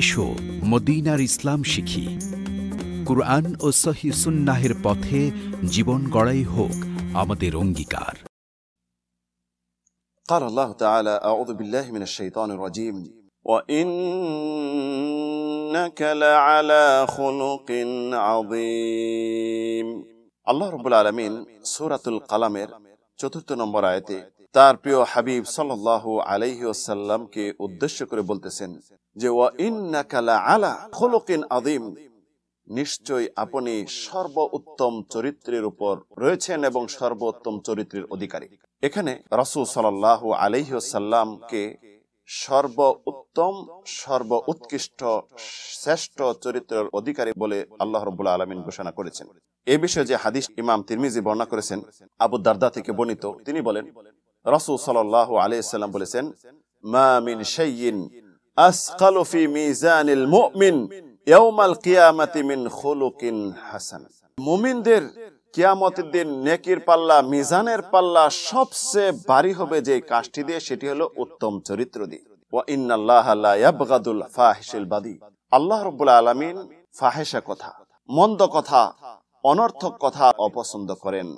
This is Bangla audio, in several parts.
এসো মদিনার ইসলাম শিখি কুরআন ও সহি সুন্নাহের পথে জীবন গড়াই হোক আমাদের অঙ্গীকার قال الله تعالى أعوذ بالله من الشيطان الرجيم وإنك لعلى خلق عظيم আল্লাহ রবুল আলমিন সুরাতুল কালামের চতুর্থ নম্বর আয়তে তার প্রিয় হাবিব সাল্লাহ আলাইহি আসাল্লামকে উদ্দেশ্য করে বলতেছেন যে ওয়া ইন্নাকালা আলা খোলকিন আদিম নিশ্চয় আপনি সর্ব উত্তম চরিত্রের উপর রয়েছেন এবং সর্বোত্তম চরিত্রের অধিকারী এখানে রাসুল সাল্লাহ আলহিসাল্লামকে সর্ব উত্তম সর্ব উৎকৃষ্ট শ্রেষ্ঠ চরিত্রের অধিকারী বলে আল্লাহ রবুল্লা আলমিন ঘোষণা করেছেন এ বিষয়ে যে হাদিস ইমাম তিরমিজি বর্ণনা করেছেন আবু দারদা থেকে বর্ণিত তিনি বলেন রসুল সাল আলাইসাল্লাম বলেছেন আসকালু ফি মিজানিল মুমিন ইয়াউমাল কিয়ামাতি মিন খুলুকিন হাসান মুমিনদের কিয়ামতের দিন নেকির পাল্লা মিজানের পাল্লা সবচেয়ে ভারী হবে যে কাজটি দিয়ে সেটি হলো উত্তম চরিত্র দিয়ে আল্লাহ রব্বুল আলমিন ফাহেসা কথা মন্দ কথা অনর্থক কথা অপছন্দ করেন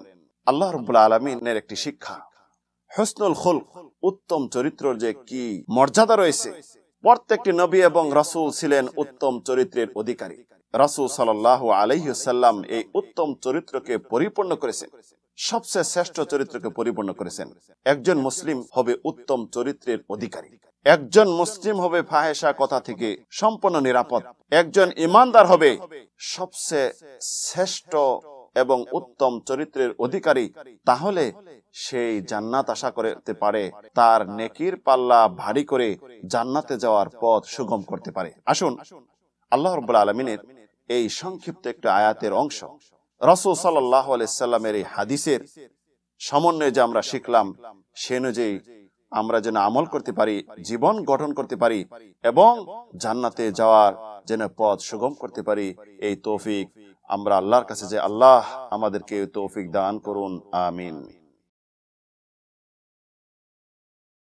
আল্লাহ রব্বুল আলমিনের একটি শিক্ষা হসনুল খুল উত্তম চরিত্র যে কি মর্যাদা রয়েছে প্রত্যেকটি নবী এবং রাসুল ছিলেন উত্তম চরিত্রের অধিকারী রাসুল সাল্লাহ সাল্লাম এই উত্তম চরিত্রকে পরিপূর্ণ করেছেন সবচেয়ে শ্রেষ্ঠ চরিত্রকে পরিপূর্ণ করেছেন একজন মুসলিম হবে উত্তম চরিত্রের অধিকারী একজন মুসলিম হবে ফাহেসা কথা থেকে সম্পূর্ণ নিরাপদ একজন ইমানদার হবে সবচেয়ে শ্রেষ্ঠ এবং উত্তম চরিত্রের অধিকারী তাহলে সেই জান্নাত আশা করতে পারে তার নেকির পাল্লা ভারী করে জান্নাতে যাওয়ার পথ সুগম করতে পারে আসুন আল্লাহ রব আলমিনের এই সংক্ষিপ্ত একটা আয়াতের অংশ রসুল সাল্লাহ আলাইসাল্লামের এই হাদিসের সমন্বয়ে যে আমরা শিখলাম সে অনুযায়ী আমরা যেন আমল করতে পারি জীবন গঠন করতে পারি এবং জান্নাতে যাওয়ার যেন পথ সুগম করতে পারি এই তৌফিক আমরা আল্লাহর কাছে যে আল্লাহ আমাদেরকে তৌফিক দান করুন আমিন